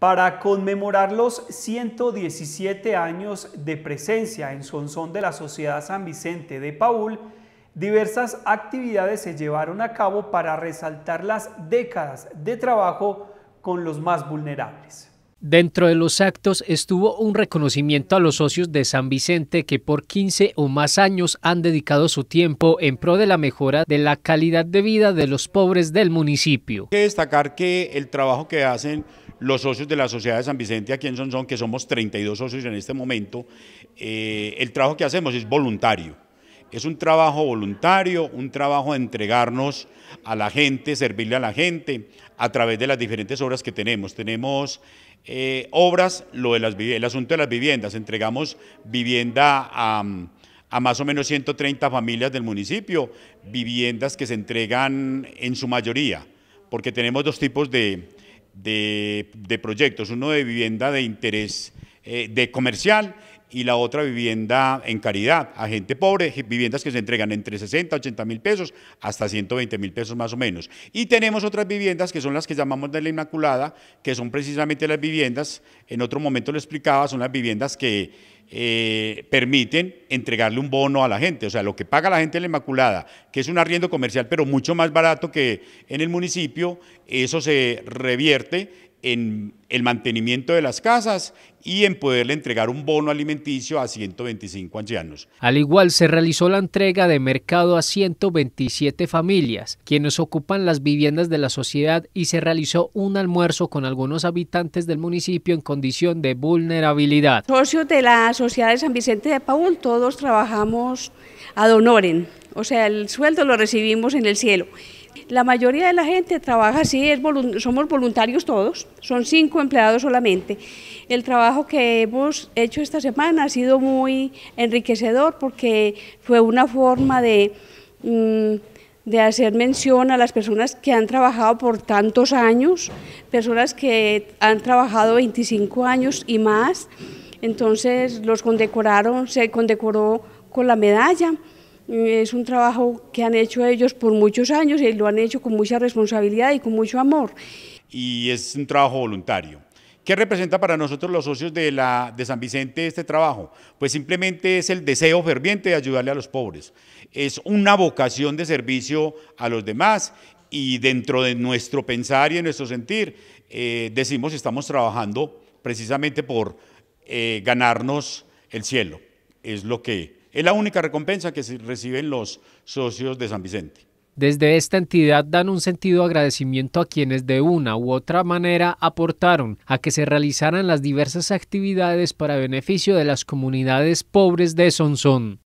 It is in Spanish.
para conmemorar los 117 años de presencia en Sonsón de la Sociedad San Vicente de Paul, diversas actividades se llevaron a cabo para resaltar las décadas de trabajo con los más vulnerables. Dentro de los actos estuvo un reconocimiento a los socios de San Vicente que por 15 o más años han dedicado su tiempo en pro de la mejora de la calidad de vida de los pobres del municipio. Hay que destacar que el trabajo que hacen los socios de la Sociedad de San Vicente aquí en son que somos 32 socios en este momento, eh, el trabajo que hacemos es voluntario. Es un trabajo voluntario, un trabajo de entregarnos a la gente, servirle a la gente a través de las diferentes obras que tenemos. Tenemos eh, obras, lo el asunto de las viviendas, entregamos vivienda a, más o menos 130 familias del municipio, viviendas que se entregan en su mayoría, porque tenemos dos tipos de, proyectos, uno de vivienda de interés eh, de comercial y la otra vivienda en caridad a gente pobre, viviendas que se entregan entre 60, 80 mil pesos hasta 120 mil pesos más o menos. Y tenemos otras viviendas que son las que llamamos de la Inmaculada, que son precisamente las viviendas, en otro momento lo explicaba, son las viviendas que eh, permiten entregarle un bono a la gente, o sea, lo que paga la gente de la Inmaculada, que es un arriendo comercial pero mucho más barato que en el municipio, eso se revierte en el mantenimiento de las casas y en poderle entregar un bono alimenticio a 125 ancianos. Al igual se realizó la entrega de mercado a 127 familias, quienes ocupan las viviendas de la sociedad y se realizó un almuerzo con algunos habitantes del municipio en condición de vulnerabilidad. Socios de la sociedad de San Vicente de Paúl, todos trabajamos ad honorem, o sea, el sueldo lo recibimos en el cielo. La mayoría de la gente trabaja así, somos voluntarios todos, son cinco empleados solamente. El trabajo que hemos hecho esta semana ha sido muy enriquecedor porque fue una forma de, mm, de hacer mención a las personas que han trabajado por tantos años, personas que han trabajado 25 años y más. Entonces los condecoraron, se condecoró con la medalla. Es un trabajo que han hecho ellos por muchos años y lo han hecho con mucha responsabilidad y con mucho amor. Y es un trabajo voluntario. ¿Qué representa para nosotros los socios de, la, de San Vicente este trabajo? Pues simplemente es el deseo ferviente de ayudarle a los pobres. Es una vocación de servicio a los demás y dentro de nuestro pensar y de nuestro sentir eh, decimos estamos trabajando precisamente por eh, ganarnos el cielo. Es lo que es la única recompensa que reciben los socios de San Vicente. Desde esta entidad dan un sentido agradecimiento a quienes de una u otra manera aportaron a que se realizaran las diversas actividades para beneficio de las comunidades pobres de Sonsón.